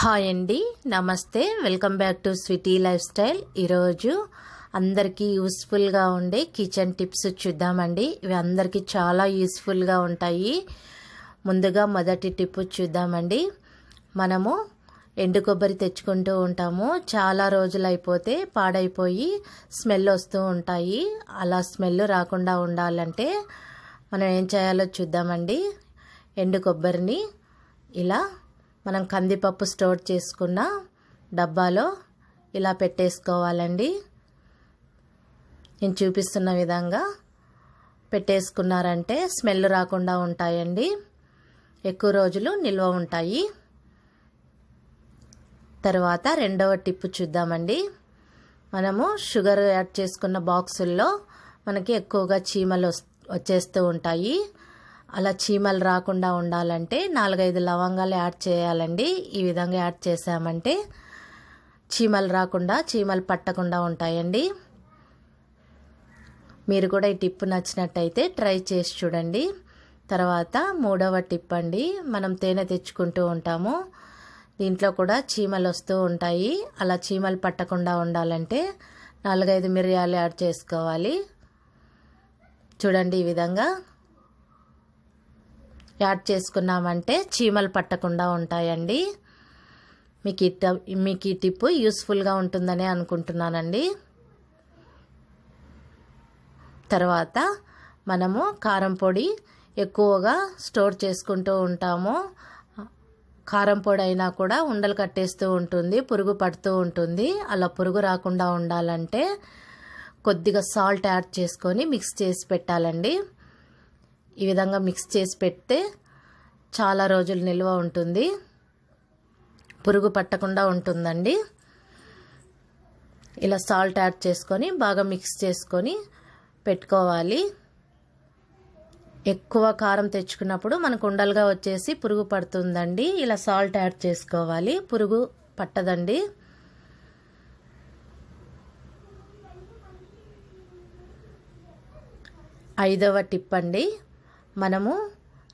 hi అండి నమస్తే welcome back to Sweety lifestyle ఈరోజు అందరికీ యూస్ఫుల్గా ఉండే కిచెన్ టిప్స్ చూద్దామండి ఇవి అందరికీ చాలా యూస్ఫుల్గా ఉంటాయి ముందుగా మొదటి టిప్ చూద్దామండి మనము ఎండు కొబ్బరి తెచ్చుకుంటూ ఉంటాము చాలా రోజులు అయిపోతే పాడైపోయి స్మెల్ వస్తూ ఉంటాయి అలా స్మెల్ రాకుండా ఉండాలంటే మనం ఏం చేయాలో చూద్దామండి ఎండు కొబ్బరిని ఇలా మనం కందిపప్పు స్టోర్ చేసుకున్న డబ్బాలో ఇలా పెట్టేసుకోవాలండి నేను చూపిస్తున్న విధంగా పెట్టేసుకున్నారంటే స్మెల్ రాకుండా ఉంటాయండి ఎక్కువ రోజులు నిల్వ ఉంటాయి తర్వాత రెండవ టిప్పు చూద్దామండి మనము షుగర్ యాడ్ చేసుకున్న బాక్సుల్లో మనకి ఎక్కువగా చీమలు వచ్చేస్తూ ఉంటాయి అలా చీమలు రాకుండా ఉండాలంటే నాలుగైదు లవంగాలు యాడ్ చేయాలండి ఈ విధంగా యాడ్ చేసామంటే చీమలు రాకుండా చీమలు పట్టకుండా ఉంటాయండి మీరు కూడా ఈ టిప్ నచ్చినట్టయితే ట్రై చేసి చూడండి తర్వాత మూడవ టిప్ అండి మనం తేనె తెచ్చుకుంటూ ఉంటాము దీంట్లో కూడా చీమలు వస్తూ ఉంటాయి అలా చీమలు పట్టకుండా ఉండాలంటే నాలుగైదు మిరియాలు యాడ్ చేసుకోవాలి చూడండి ఈ విధంగా యాడ్ చేసుకున్నామంటే చీమలు పట్టకుండా ఉంటాయండి మీకు ఈ మీకు ఈ టిప్పు యూస్ఫుల్గా ఉంటుందని అనుకుంటున్నానండి తర్వాత మనము కారం పొడి ఎక్కువగా స్టోర్ చేసుకుంటూ ఉంటాము కారం పొడి అయినా కూడా ఉండలు కట్టేస్తూ ఉంటుంది పురుగు పడుతూ ఉంటుంది అలా పురుగు రాకుండా ఉండాలంటే కొద్దిగా సాల్ట్ యాడ్ చేసుకొని మిక్స్ చేసి పెట్టాలండి ఈ విధంగా మిక్స్ చేసి పెడితే చాలా రోజులు నిల్వ ఉంటుంది పురుగు పట్టకుండా ఉంటుందండి ఇలా సాల్ట్ యాడ్ చేసుకొని బాగా మిక్స్ చేసుకొని పెట్టుకోవాలి ఎక్కువ కారం తెచ్చుకున్నప్పుడు మనకు ఉండలుగా వచ్చేసి పురుగు పడుతుందండి ఇలా సాల్ట్ యాడ్ చేసుకోవాలి పురుగు పట్టదండి ఐదవ టిప్ అండి మనము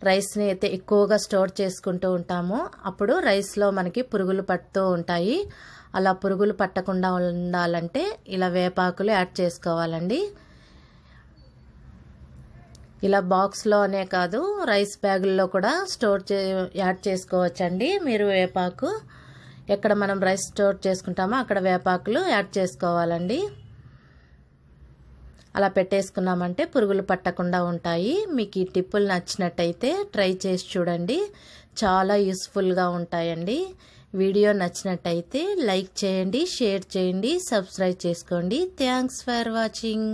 రైస్ని అయితే ఎక్కువగా స్టోర్ చేసుకుంటూ ఉంటాము అప్పుడు రైస్లో మనకి పురుగులు పడుతూ ఉంటాయి అలా పురుగులు పట్టకుండా ఉండాలంటే ఇలా వేపాకులు యాడ్ చేసుకోవాలండి ఇలా బాక్స్లోనే కాదు రైస్ బ్యాగుల్లో కూడా స్టోర్ చే యాడ్ చేసుకోవచ్చండి మీరు వేపాకు ఎక్కడ మనం రైస్ స్టోర్ చేసుకుంటామో అక్కడ వేపాకులు యాడ్ చేసుకోవాలండి అలా పెట్టేసుకున్నామంటే పురుగులు పట్టకుండా ఉంటాయి మీకు ఈ టిప్పులు నచ్చినట్టయితే ట్రై చేసి చూడండి చాలా యూస్ఫుల్గా ఉంటాయండి వీడియో నచ్చినట్టయితే లైక్ చేయండి షేర్ చేయండి సబ్స్క్రైబ్ చేసుకోండి థ్యాంక్స్ ఫర్ వాచింగ్